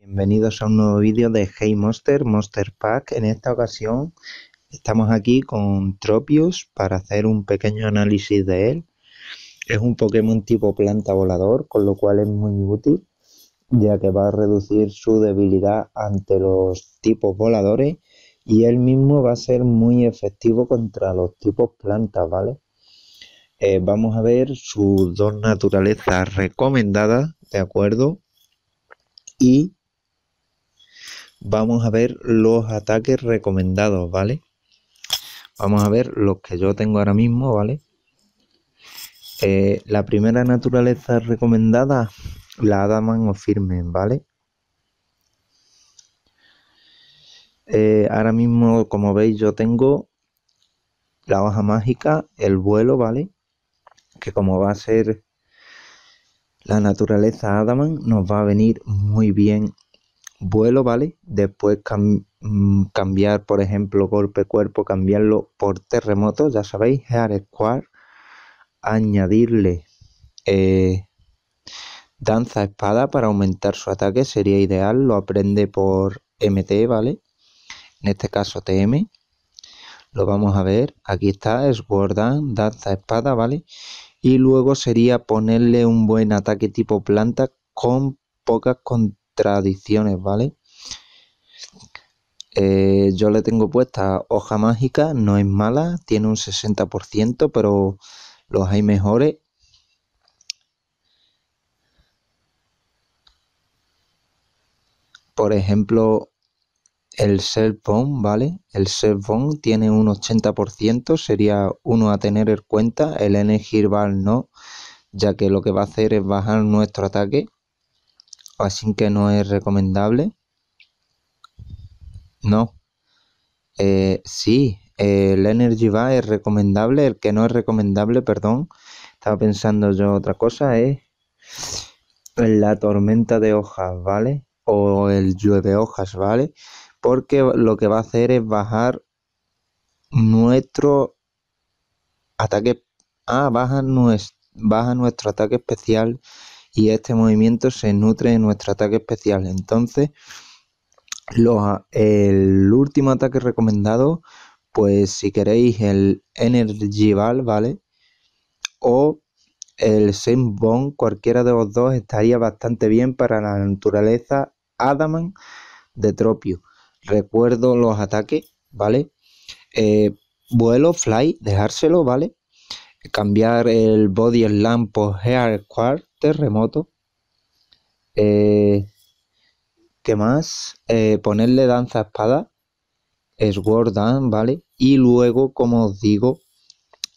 Bienvenidos a un nuevo vídeo de Hey Monster, Monster Pack. En esta ocasión estamos aquí con Tropius para hacer un pequeño análisis de él. Es un Pokémon tipo planta volador, con lo cual es muy útil, ya que va a reducir su debilidad ante los tipos voladores y él mismo va a ser muy efectivo contra los tipos plantas, ¿vale? Eh, vamos a ver sus dos naturalezas recomendadas, ¿de acuerdo? Y vamos a ver los ataques recomendados, ¿vale? Vamos a ver los que yo tengo ahora mismo, ¿vale? Eh, la primera naturaleza recomendada, la Adaman o Firmen, ¿vale? Eh, ahora mismo, como veis, yo tengo la hoja mágica, el vuelo, ¿vale? Que como va a ser la naturaleza Adamant, nos va a venir muy bien vuelo, ¿vale? Después mm, cambiar, por ejemplo, golpe cuerpo, cambiarlo por terremoto, ya sabéis, Hear Square, añadirle eh, danza espada para aumentar su ataque, sería ideal, lo aprende por MT, ¿vale? en este caso TM, lo vamos a ver, aquí está, es guardan, danza, espada, ¿vale? Y luego sería ponerle un buen ataque tipo planta con pocas contradicciones, ¿vale? Eh, yo le tengo puesta hoja mágica, no es mala, tiene un 60%, pero los hay mejores. Por ejemplo, el self ¿vale? El self bond tiene un 80%, sería uno a tener en cuenta, el energy bar no, ya que lo que va a hacer es bajar nuestro ataque, así que no es recomendable. No. Eh, sí, el energy bar es recomendable, el que no es recomendable, perdón, estaba pensando yo otra cosa, es la tormenta de hojas, ¿vale? O el llueve de hojas, ¿vale? porque lo que va a hacer es bajar nuestro ataque ah, baja, nuestro, baja nuestro ataque especial y este movimiento se nutre de nuestro ataque especial entonces el último ataque recomendado pues si queréis el Energy Ball, ¿vale? O el Saint Bond, cualquiera de los dos estaría bastante bien para la naturaleza Adamant de Tropius recuerdo los ataques, ¿vale? Eh, vuelo, fly, dejárselo, ¿vale? Cambiar el body slam por hair quarter, terremoto. Eh, ¿Qué más? Eh, ponerle danza espada, sword dance, ¿vale? Y luego, como os digo,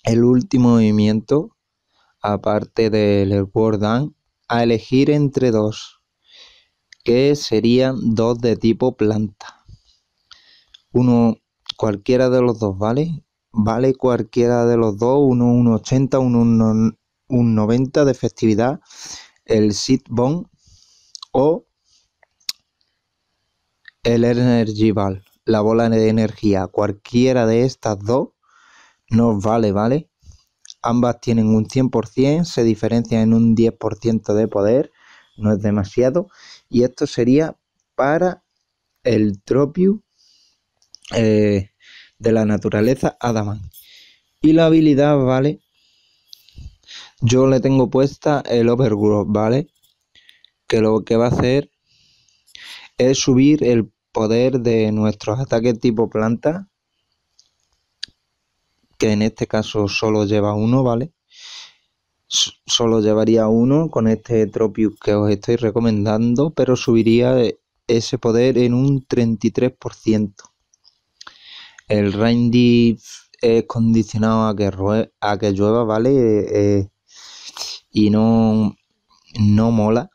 el último movimiento, aparte del sword a elegir entre dos, que serían dos de tipo planta uno, cualquiera de los dos, ¿vale? Vale cualquiera de los dos, uno un uno un, 90 de efectividad el sit bond o el energy ball, la bola de energía. Cualquiera de estas dos nos vale, ¿vale? Ambas tienen un 100%, se diferencian en un 10% de poder, no es demasiado. Y esto sería para el Tropius eh, de la naturaleza Adaman. Y la habilidad, ¿vale? Yo le tengo puesta el Overgrowth, ¿vale? Que lo que va a hacer es subir el poder de nuestros ataques tipo planta. Que en este caso solo lleva uno, ¿vale? Solo llevaría uno con este Tropius que os estoy recomendando, pero subiría eh, ese poder en un 33% el Randy es condicionado a que, a que llueva, ¿vale? Eh, y no, no mola.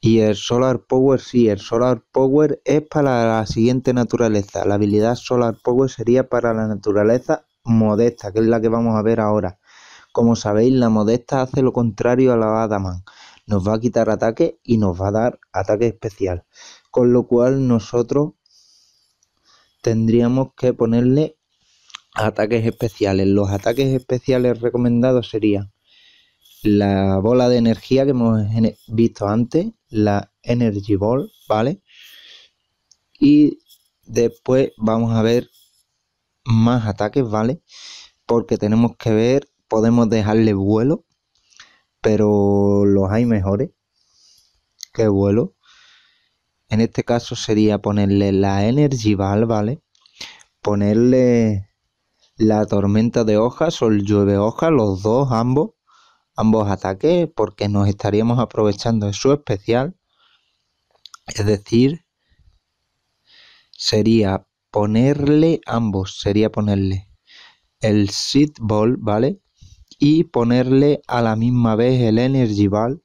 Y el Solar Power, sí, el Solar Power es para la siguiente naturaleza. La habilidad Solar Power sería para la naturaleza modesta, que es la que vamos a ver ahora. Como sabéis, la modesta hace lo contrario a la Adamant. Nos va a quitar ataque y nos va a dar ataque especial. Con lo cual nosotros tendríamos que ponerle ataques especiales. Los ataques especiales recomendados serían la bola de energía que hemos visto antes, la Energy Ball, ¿vale? Y después vamos a ver más ataques, ¿vale? Porque tenemos que ver, podemos dejarle vuelo, pero los hay mejores que vuelo. En este caso sería ponerle la Energy Ball, ¿vale? Ponerle la tormenta de hojas o el llueve hojas, los dos, ambos, ambos ataques, porque nos estaríamos aprovechando de su especial. Es decir, sería ponerle ambos, sería ponerle el Seed Ball, ¿vale? Y ponerle a la misma vez el Energy Ball,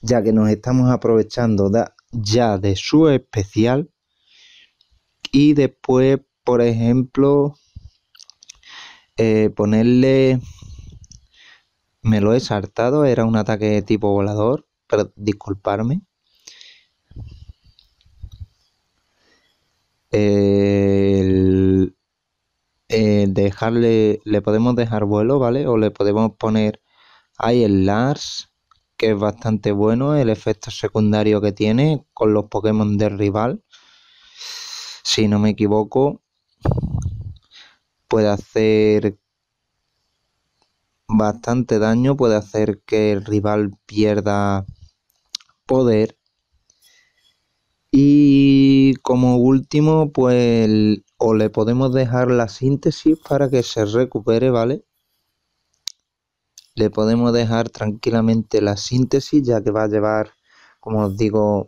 ya que nos estamos aprovechando de, ya de su especial y después, por ejemplo, eh, ponerle... Me lo he saltado, era un ataque tipo volador, pero disculparme. Eh, dejarle, le podemos dejar vuelo, ¿vale? O le podemos poner ahí el Lars que es bastante bueno el efecto secundario que tiene con los Pokémon del rival. Si no me equivoco, puede hacer bastante daño, puede hacer que el rival pierda poder. Y como último, pues o le podemos dejar la síntesis para que se recupere, ¿vale? Le podemos dejar tranquilamente la síntesis ya que va a llevar, como os digo,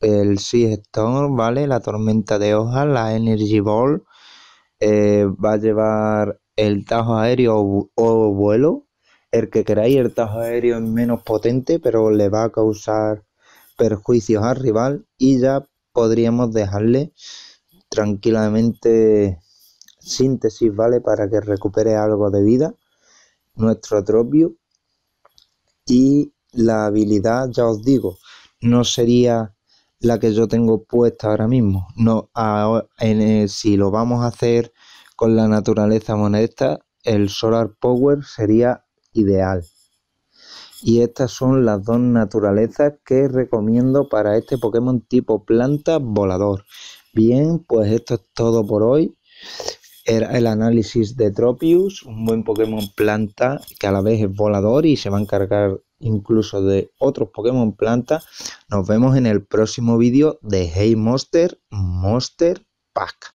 el c ¿vale? La tormenta de hojas, la Energy Ball. Eh, va a llevar el tajo aéreo o, o vuelo. El que queráis, el tajo aéreo es menos potente, pero le va a causar perjuicios al rival. Y ya podríamos dejarle tranquilamente síntesis, ¿vale? Para que recupere algo de vida nuestro atropio y la habilidad, ya os digo, no sería la que yo tengo puesta ahora mismo. No, en eh, si lo vamos a hacer con la naturaleza modesta. el Solar Power sería ideal. Y estas son las dos naturalezas que recomiendo para este Pokémon tipo planta volador. Bien, pues esto es todo por hoy era el análisis de Tropius, un buen Pokémon planta que a la vez es volador y se va a encargar incluso de otros Pokémon planta. Nos vemos en el próximo vídeo de Hey Monster Monster Pack.